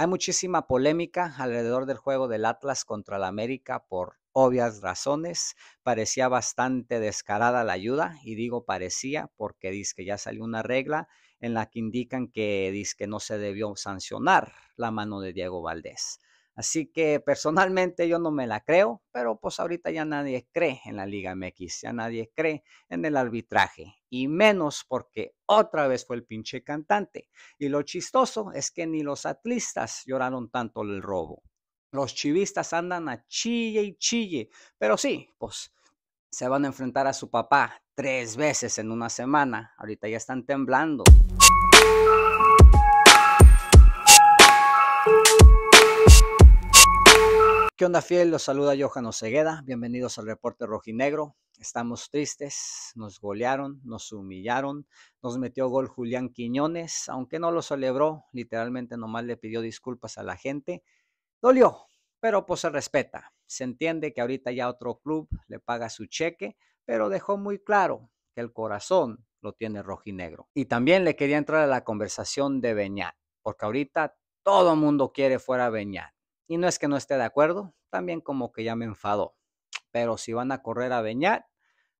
Hay muchísima polémica alrededor del juego del Atlas contra la América por obvias razones. Parecía bastante descarada la ayuda y digo parecía porque dice que ya salió una regla en la que indican que dice que no se debió sancionar la mano de Diego Valdés. Así que personalmente yo no me la creo, pero pues ahorita ya nadie cree en la Liga MX, ya nadie cree en el arbitraje, y menos porque otra vez fue el pinche cantante. Y lo chistoso es que ni los atlistas lloraron tanto el robo. Los chivistas andan a chille y chille, pero sí, pues se van a enfrentar a su papá tres veces en una semana. Ahorita ya están temblando. ¿Qué onda, fiel? Los saluda Johan Osegueda. Bienvenidos al reporte rojinegro. Estamos tristes, nos golearon, nos humillaron, nos metió gol Julián Quiñones, aunque no lo celebró, literalmente nomás le pidió disculpas a la gente. Dolió, pero pues se respeta. Se entiende que ahorita ya otro club le paga su cheque, pero dejó muy claro que el corazón lo tiene rojinegro. Y también le quería entrar a la conversación de Beñat, porque ahorita todo mundo quiere fuera Beñat y no es que no esté de acuerdo, también como que ya me enfadó. Pero si van a correr a Beñat,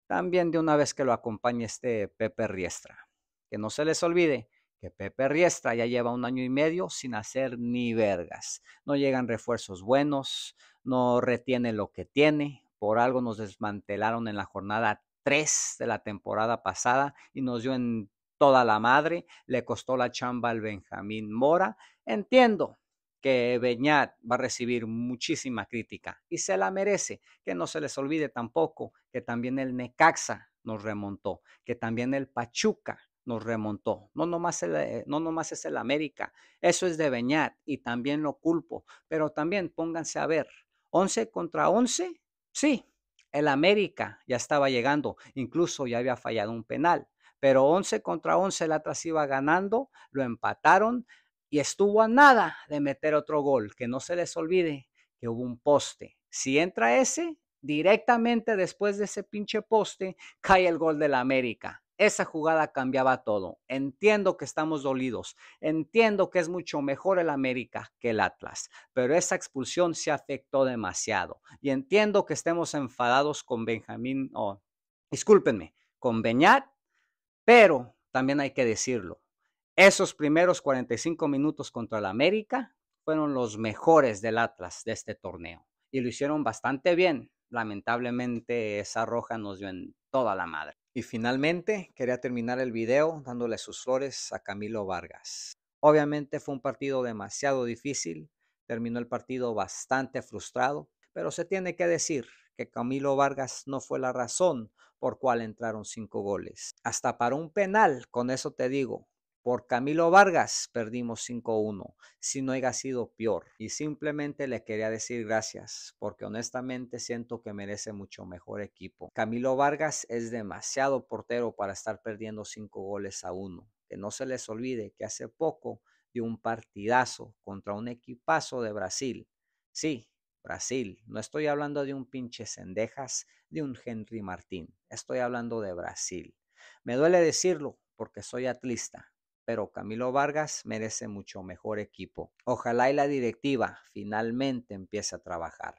también de una vez que lo acompañe este Pepe Riestra. Que no se les olvide que Pepe Riestra ya lleva un año y medio sin hacer ni vergas. No llegan refuerzos buenos, no retiene lo que tiene. Por algo nos desmantelaron en la jornada 3 de la temporada pasada y nos dio en toda la madre. Le costó la chamba al Benjamín Mora. Entiendo, que Beñat va a recibir muchísima crítica y se la merece. Que no se les olvide tampoco que también el Necaxa nos remontó, que también el Pachuca nos remontó. No nomás, eh, no nomás es el América, eso es de Beñat y también lo culpo. Pero también pónganse a ver, 11 contra 11, sí, el América ya estaba llegando, incluso ya había fallado un penal. Pero 11 contra 11 el Atlas iba ganando, lo empataron, y estuvo a nada de meter otro gol. Que no se les olvide que hubo un poste. Si entra ese, directamente después de ese pinche poste, cae el gol del América. Esa jugada cambiaba todo. Entiendo que estamos dolidos. Entiendo que es mucho mejor el América que el Atlas. Pero esa expulsión se afectó demasiado. Y entiendo que estemos enfadados con Benjamín, o discúlpenme, con Beñat. Pero también hay que decirlo, esos primeros 45 minutos contra el América fueron los mejores del Atlas de este torneo y lo hicieron bastante bien. Lamentablemente esa roja nos dio en toda la madre. Y finalmente quería terminar el video dándole sus flores a Camilo Vargas. Obviamente fue un partido demasiado difícil, terminó el partido bastante frustrado, pero se tiene que decir que Camilo Vargas no fue la razón por cual entraron cinco goles. Hasta para un penal, con eso te digo, por Camilo Vargas perdimos 5-1, si no haya sido peor. Y simplemente le quería decir gracias, porque honestamente siento que merece mucho mejor equipo. Camilo Vargas es demasiado portero para estar perdiendo 5 goles a 1. Que no se les olvide que hace poco dio un partidazo contra un equipazo de Brasil. Sí, Brasil. No estoy hablando de un pinche Cendejas, de un Henry Martín. Estoy hablando de Brasil. Me duele decirlo porque soy atlista, pero Camilo Vargas merece mucho mejor equipo. Ojalá y la directiva finalmente empiece a trabajar.